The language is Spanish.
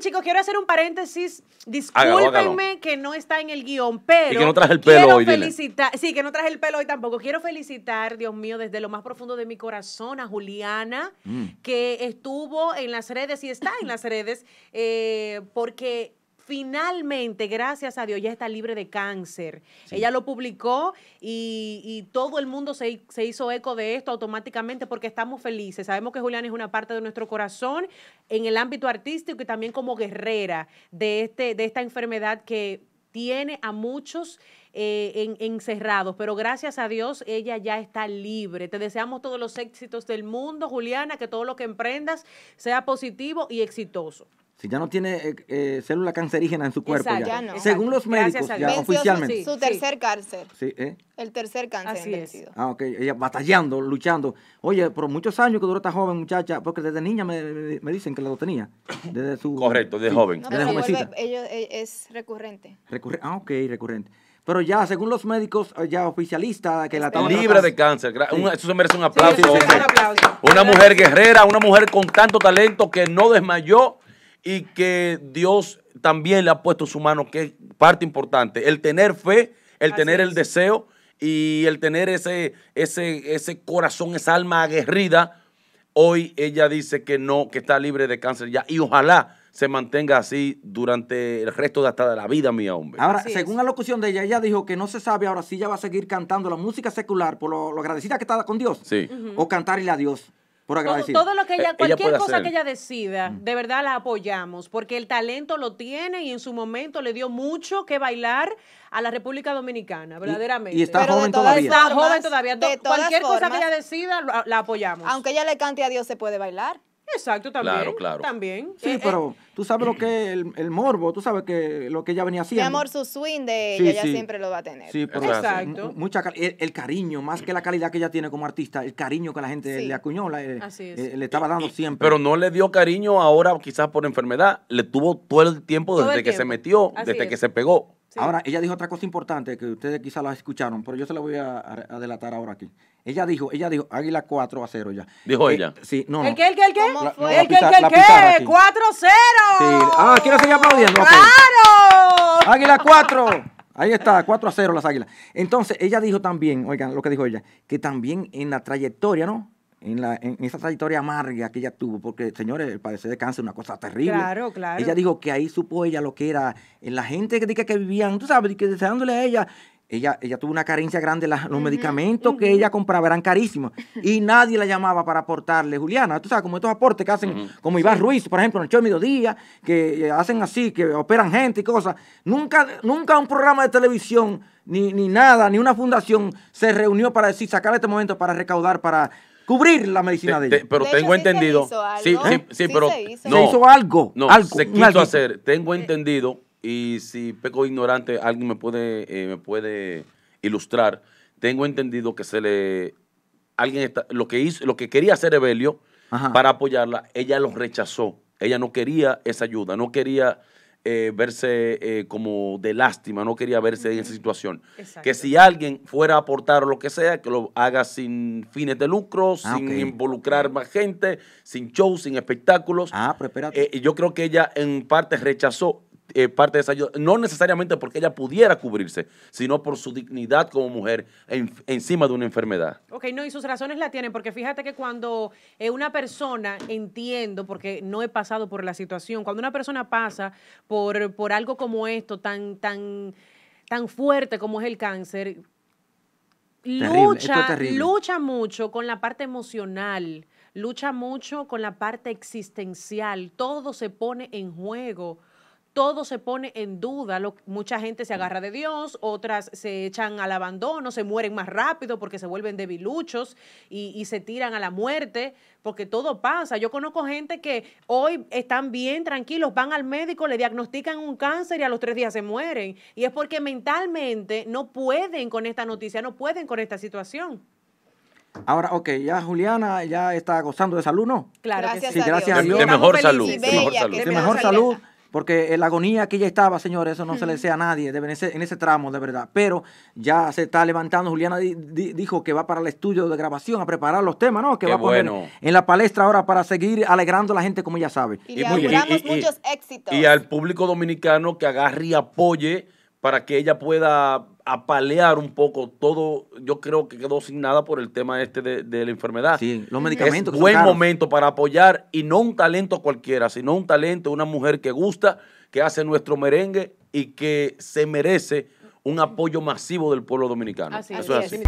chicos, quiero hacer un paréntesis. Discúlpenme que no está en el guión, pero. no traje el pelo hoy. Felicitar, sí, que no traje el pelo hoy tampoco. Quiero felicitar, Dios mío, desde lo más profundo de mi corazón a Juliana, mm. que estuvo en las redes y está en las redes, eh, porque finalmente, gracias a Dios, ya está libre de cáncer. Ella lo publicó y, todo el mundo se, hizo eco de esto automáticamente porque estamos felices. Sabemos que Juliana es una parte de nuestro corazón en el ámbito artístico y también como guerrera de, este, esta enfermedad que tiene a muchos eh, encerrados, pero gracias a Dios ella ya está libre. Te deseamos todos los éxitos del mundo, Juliana, que todo lo que emprendas sea positivo y exitoso si ya no tiene eh, eh, célula cancerígena en su cuerpo, ya. no. según los médicos, ya oficialmente. Su, tercer cáncer. Sí, ¿eh? El tercer cáncer. Así es. Ah, ok. Ella batallando, luchando. Oye, por muchos años que duró esta joven muchacha, porque desde niña me, dicen que la tenía. Desde su, Correcto, desde joven. desde jovencita. es recurrente. Recurre, ah, ok, recurrente. Pero ya, según los médicos ya oficialista. que la tenía. libre de cáncer. eso se merece Un aplauso. Una mujer guerrera, una mujer con tanto talento que no desmayó y que Dios también le ha puesto su mano, que es parte importante. El tener fe, el tener el deseo y el tener ese, ese, ese corazón, esa alma aguerrida. Hoy ella dice que no, que está libre de cáncer ya y ojalá se mantenga así durante el resto de hasta la vida, mi hombre. Ahora, según la locución de ella, ella dijo que no se sabe ahora si ella va a seguir cantando la música secular por lo, agradecida que está con Dios. Sí. O cantarle a Dios por Todo, lo que eh, ella, cualquier cosa que ella decida, mm. de verdad la apoyamos, porque el talento lo tiene y en su momento le dio mucho que bailar a la República Dominicana, verdaderamente. Y, está joven todavía. Está joven cualquier cosa que ella decida, la apoyamos. Aunque ella le cante a Dios, se puede bailar. Exacto, también. También. Sí, eh, eh, pero tú sabes lo que el, el morbo, tú sabes que lo que ella venía haciendo. El amor, su swing de ella, siempre lo va a tener. Sí, Exacto. Mucha, el, cariño, más que la calidad que ella tiene como artista, el cariño que la gente le acuñó, eh, le estaba dando siempre. Pero no le dio cariño ahora, quizás por enfermedad, le tuvo todo el tiempo desde que se metió, desde que se pegó. Ahora, ella dijo otra cosa importante que ustedes quizás la escucharon, pero yo se la voy a, adelantar delatar ahora aquí. Ella dijo, ella dijo, Águila 4 a 0 ya. Dijo eh, ella. Sí, no, no. ¿El qué, el qué, el qué? ¿El qué, el qué, el qué? 4 a 0. Sí. Ah, quiero seguir aplaudiendo. ¡Claro! Águila 4. Ahí está, 4 a 0 las Águilas. Entonces, ella dijo también, oigan lo que dijo ella, que también en la trayectoria, ¿no? en, la, en esa trayectoria amarga que ella tuvo, porque señores, el padecer de cáncer es una cosa terrible. Claro, claro. Ella dijo que ahí supo ella lo que era en eh, la gente que, que, que vivían, tú sabes, que deseándole a ella. Ella, ella tuvo una carencia grande, los medicamentos que ella compraba eran carísimos y nadie la llamaba para aportarle. Juliana, tú sabes, como estos aportes que hacen, como Iván Ruiz, por ejemplo, en el show de mediodía, que eh, hacen así, que operan gente y cosas. Nunca, nunca un programa de televisión ni, ni, nada, ni una fundación se reunió para decir, sacar este momento para recaudar para cubrir la medicina de, ella. pero tengo entendido. Sí, hizo algo. sí, pero. No, hizo algo. No, se quiso hacer. Tengo entendido, y si peco ignorante, alguien me puede, eh, me puede ilustrar. Tengo entendido que se le. Alguien está, lo que hizo, lo que quería hacer Evelio para apoyarla, ella lo rechazó. Ella no quería esa ayuda, no quería eh, verse eh, como de lástima, no quería verse en esa situación. Que si alguien fuera a aportar lo que sea, que lo haga sin fines de lucro, ah, sin involucrar más gente, sin shows, sin espectáculos. Ah, pero eh, yo creo que ella en parte rechazó eh, parte de esa ayuda, no necesariamente porque ella pudiera cubrirse, sino por su dignidad como mujer encima de una enfermedad. Ok, no, y sus razones la tienen, porque fíjate que cuando eh, una persona, entiendo, porque no he pasado por la situación, cuando una persona pasa por, por algo como esto, tan, tan, tan fuerte como es el cáncer, lucha, lucha mucho con la parte emocional. Lucha mucho con la parte existencial, todo se pone en juego todo se pone en duda. mucha gente se agarra de Dios, otras se echan al abandono, se mueren más rápido porque se vuelven debiluchos y, y, se tiran a la muerte, porque todo pasa. Yo conozco gente que hoy están bien, tranquilos, van al médico, le diagnostican un cáncer y a los tres días se mueren. Y es porque mentalmente no pueden con esta noticia, no pueden con esta situación. Ahora, ok, ya Juliana ya está gozando de salud, ¿no? Claro, gracias, que De, mejor salud. De mejor salud porque la agonía que ella estaba, señores, eso no se le desea a nadie en ese, en ese tramo, de verdad. Pero ya se está levantando. Juliana dijo que va para el estudio de grabación a preparar los temas, ¿no? Que va a poner en la palestra ahora para seguir alegrando a la gente, como ya sabe. Y, le deseamos muchos éxitos. Y al público dominicano que agarre y apoye para que ella pueda apalear un poco todo. Yo creo que quedó sin nada por el tema este de, la enfermedad. Sí, los medicamentos. Es buen momento para apoyar y no un talento cualquiera, sino un talento, una mujer que gusta, que hace nuestro merengue y que se merece un apoyo masivo del pueblo dominicano. Así es.